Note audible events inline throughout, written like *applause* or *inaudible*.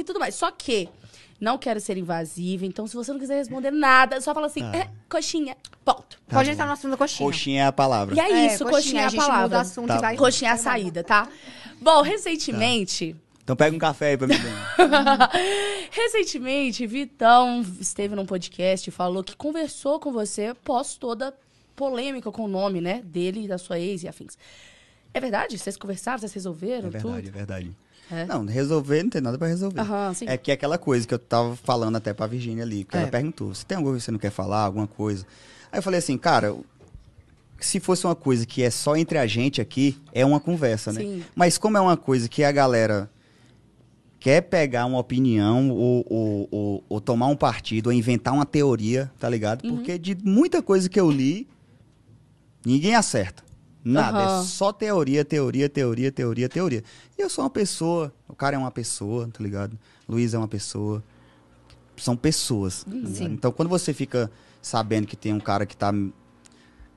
e tudo mais. Só que não quero ser invasiva, então se você não quiser responder nada, só fala assim, ah. eh, coxinha, ponto. Tá Pode bom. entrar no assunto da coxinha. Coxinha é a palavra. E é, é isso, coxinha, coxinha, é a, a palavra. Muda o assunto tá. e vai... Coxinha é a saída, tá? Bom, recentemente... Tá. Então pega um café aí pra mim. *laughs* recentemente, Vitão esteve num podcast e falou que conversou com você pós toda polêmica com o nome, né, dele, da sua ex e afins. É verdade? Vocês conversaram, vocês resolveram? É verdade, tudo? é verdade. É? Não, resolver não tem nada para resolver. é que é aquela coisa que eu tava falando até pra Virgínia ali, que é. ela perguntou: se tem alguma coisa que você não quer falar, alguma coisa? Aí eu falei assim, cara, se fosse uma coisa que é só entre a gente aqui, é uma conversa, né? Sim. Mas como é uma coisa que a galera quer pegar uma opinião ou, ou, ou, ou tomar um partido, ou inventar uma teoria, tá ligado? Uhum. Porque de muita coisa que eu li, ninguém acerta. Nada, uhum. é só teoria, teoria, teoria, teoria, teoria. E eu sou uma pessoa, o cara é uma pessoa, tá ligado? Luiz é uma pessoa. São pessoas. Tá então, quando você fica sabendo que tem um cara que tá.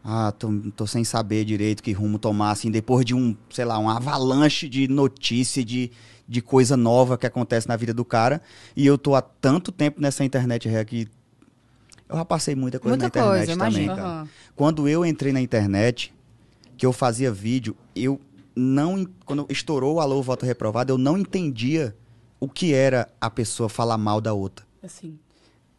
Ah, tô, tô sem saber direito que rumo tomar, assim, depois de um, sei lá, um avalanche de notícia, de, de coisa nova que acontece na vida do cara. E eu tô há tanto tempo nessa internet que eu já passei muita coisa muita na internet coisa, também, cara. Uhum. Quando eu entrei na internet, que eu fazia vídeo, eu não. Quando estourou o Alô Voto Reprovado, eu não entendia o que era a pessoa falar mal da outra. Assim.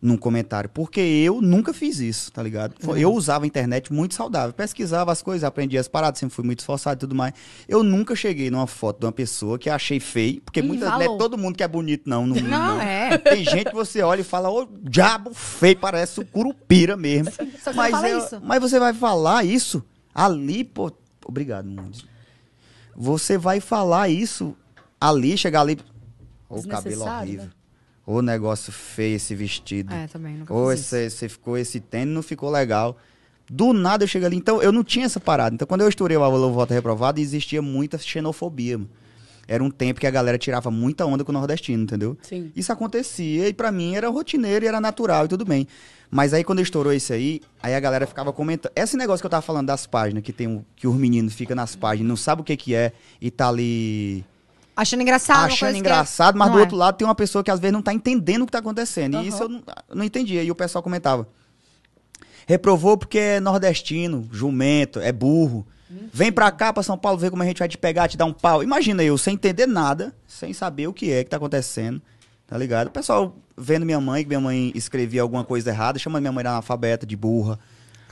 Num comentário. Porque eu nunca fiz isso, tá ligado? Uhum. Eu usava a internet muito saudável. Pesquisava as coisas, aprendia as paradas, sempre fui muito esforçado e tudo mais. Eu nunca cheguei numa foto de uma pessoa que achei feio, porque muita, não é todo mundo que é bonito, não. No *laughs* mundo, não, não, é. Tem gente que você olha e fala, ô diabo feio, parece o curupira mesmo. Só que mas, você fala eu, isso. mas você vai falar isso Ali, pô. Obrigado, mundo. Você vai falar isso ali, chegar ali. O cabelo né? horrível. Né? Ô, negócio feio esse vestido. É, também. Nunca Ô, esse, você ficou esse tênis, não ficou legal. Do nada eu chego ali. Então, eu não tinha essa parada. Então, quando eu estourei o Avalor Voto Reprovado, existia muita xenofobia. Mano era um tempo que a galera tirava muita onda com o nordestino, entendeu? Sim. Isso acontecia e para mim era rotineiro e era natural e tudo bem. Mas aí quando estourou isso aí, aí a galera ficava comentando. Esse negócio que eu tava falando das páginas, que tem um, que os meninos ficam nas páginas, não sabe o que que é e tá ali achando engraçado, achando é- engraçado, mas do é. outro lado tem uma pessoa que às vezes não tá entendendo o que tá acontecendo. Uhum. E isso eu não, não entendia e o pessoal comentava. Reprovou porque é nordestino, jumento, é burro. Vem pra cá, pra São Paulo, ver como a gente vai te pegar, te dar um pau. Imagina eu, sem entender nada, sem saber o que é que tá acontecendo, tá ligado? O pessoal vendo minha mãe, que minha mãe escrevia alguma coisa errada, chamando minha mãe de analfabeta, de burra,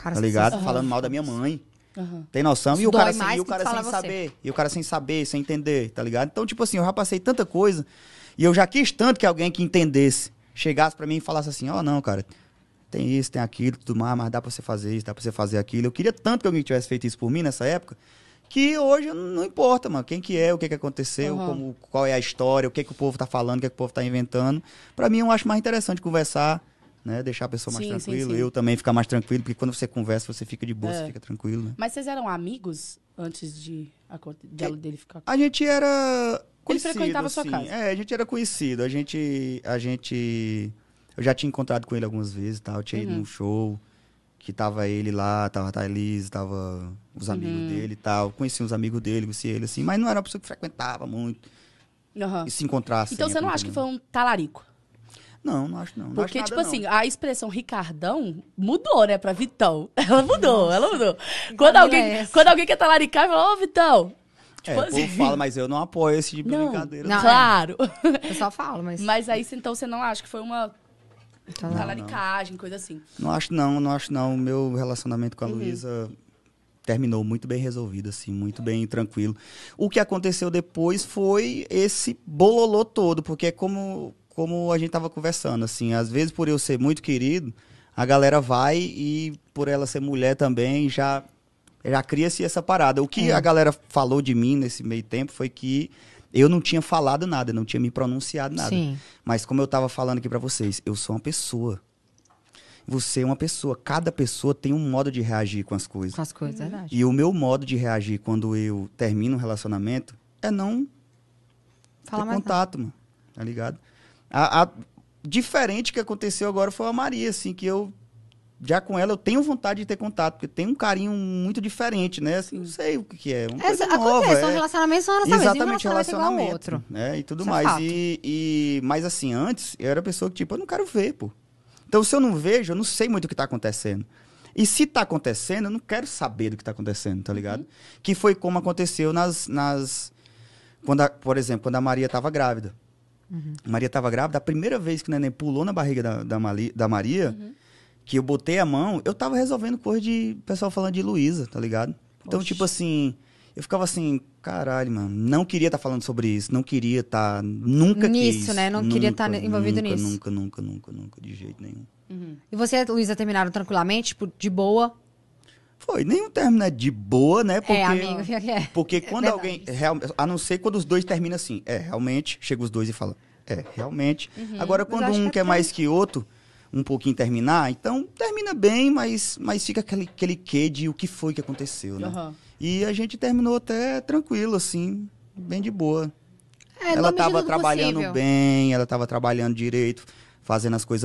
Cara, tá ligado? Falando mal da minha mãe. Uhum. Tem noção? Isso e o cara, sem, e o cara sem saber. Você. E o cara sem saber, sem entender, tá ligado? Então, tipo assim, eu já passei tanta coisa. E eu já quis tanto que alguém que entendesse chegasse para mim e falasse assim: Ó, oh, não, cara, tem isso, tem aquilo, tudo mais, mas dá para você fazer isso, dá para você fazer aquilo. Eu queria tanto que alguém tivesse feito isso por mim nessa época, que hoje não importa, mano, quem que é, o que que aconteceu, uhum. como, qual é a história, o que que o povo tá falando, o que, que o povo tá inventando. Para mim eu acho mais interessante conversar, né, deixar a pessoa mais sim, tranquila, sim, sim. eu também ficar mais tranquilo, porque quando você conversa, você fica de boa, é. você fica tranquilo, né? Mas vocês eram amigos antes de, de dele ficar? A gente era conhecido, Ele frequentava a sua assim. casa. É, a gente era conhecido, a gente a gente eu já tinha encontrado com ele algumas vezes tal. Tá? Eu tinha uhum. ido num show que tava ele lá, tava a Thaís, tava os amigos uhum. dele e tal. Conheci uns amigos dele, conheci ele assim, mas não era uma pessoa que frequentava muito. Uhum. E se encontrasse. Então assim, você não acha que foi um talarico? Não, não acho não. não Porque, acho nada, tipo assim, não. assim, a expressão Ricardão mudou, né, pra Vitão. *laughs* Ela mudou, Nossa. ela mudou. Quando alguém, é quando alguém quer talaricar, fala, ô oh, Vitão. É, tipo é, assim. o povo assim. fala, mas eu não apoio esse tipo não, de brincadeira. Não, claro. Eu só falo, mas. Mas aí, então, você não acha que foi uma então, tá Talaricagem, coisa assim. Não acho não, não acho não. O meu relacionamento com a uhum. Luísa terminou muito bem resolvido, assim, muito bem tranquilo. O que aconteceu depois foi esse bololô todo, porque é como, como a gente tava conversando, assim, às vezes por eu ser muito querido, a galera vai e por ela ser mulher também, já, já cria-se essa parada. O que é. a galera falou de mim nesse meio tempo foi que eu não tinha falado nada, não tinha me pronunciado nada. Sim. Mas como eu estava falando aqui para vocês, eu sou uma pessoa. Você é uma pessoa. Cada pessoa tem um modo de reagir com as coisas. Com as coisas, é verdade. E o meu modo de reagir quando eu termino um relacionamento é não Fala ter contato, mano. Tá ligado? A, a diferente que aconteceu agora foi a Maria, assim, que eu já com ela eu tenho vontade de ter contato, porque tem um carinho muito diferente, né? Assim, não sei o que, que é. Uma Essa, coisa nova, acontece, é... um relacionamento são relacionamentos. Exatamente, um relacionamento. relacionamento outro. Né? E tudo Isso é mais. É e, e, mas assim, antes eu era pessoa que, tipo, eu não quero ver, pô. Então, se eu não vejo, eu não sei muito o que está acontecendo. E se está acontecendo, eu não quero saber do que está acontecendo, tá ligado? Uhum. Que foi como aconteceu nas. nas... Quando a, por exemplo, quando a Maria estava grávida. Uhum. Maria estava grávida, a primeira vez que o neném pulou na barriga da, da, Mali, da Maria. Uhum que eu botei a mão, eu tava resolvendo coisa de pessoal falando de Luísa, tá ligado? Então, Oxi. tipo assim, eu ficava assim, caralho, mano, não queria estar tá falando sobre isso, não queria estar. Tá, nunca Nisso, quis, né? Não tá nunca, queria estar tá envolvido nunca, nisso. Nunca, nunca, nunca, nunca, de jeito nenhum. Uhum. E você e a Luísa terminaram tranquilamente, tipo, de boa? Foi, nenhum término é de boa, né? É, *laughs* é é. Porque, é, amigo, é. Porque quando é alguém. Real, a não ser quando os dois terminam assim. É, realmente, chega os dois e fala. É, realmente. Uhum. Agora, quando um quer mais que outro, um pouquinho terminar. Então, termina bem, mas, mas fica aquele, aquele quê de o que foi que aconteceu, né? Uhum. E a gente terminou até tranquilo, assim, bem de boa. É, ela estava trabalhando possível. bem, ela estava trabalhando direito, fazendo as coisas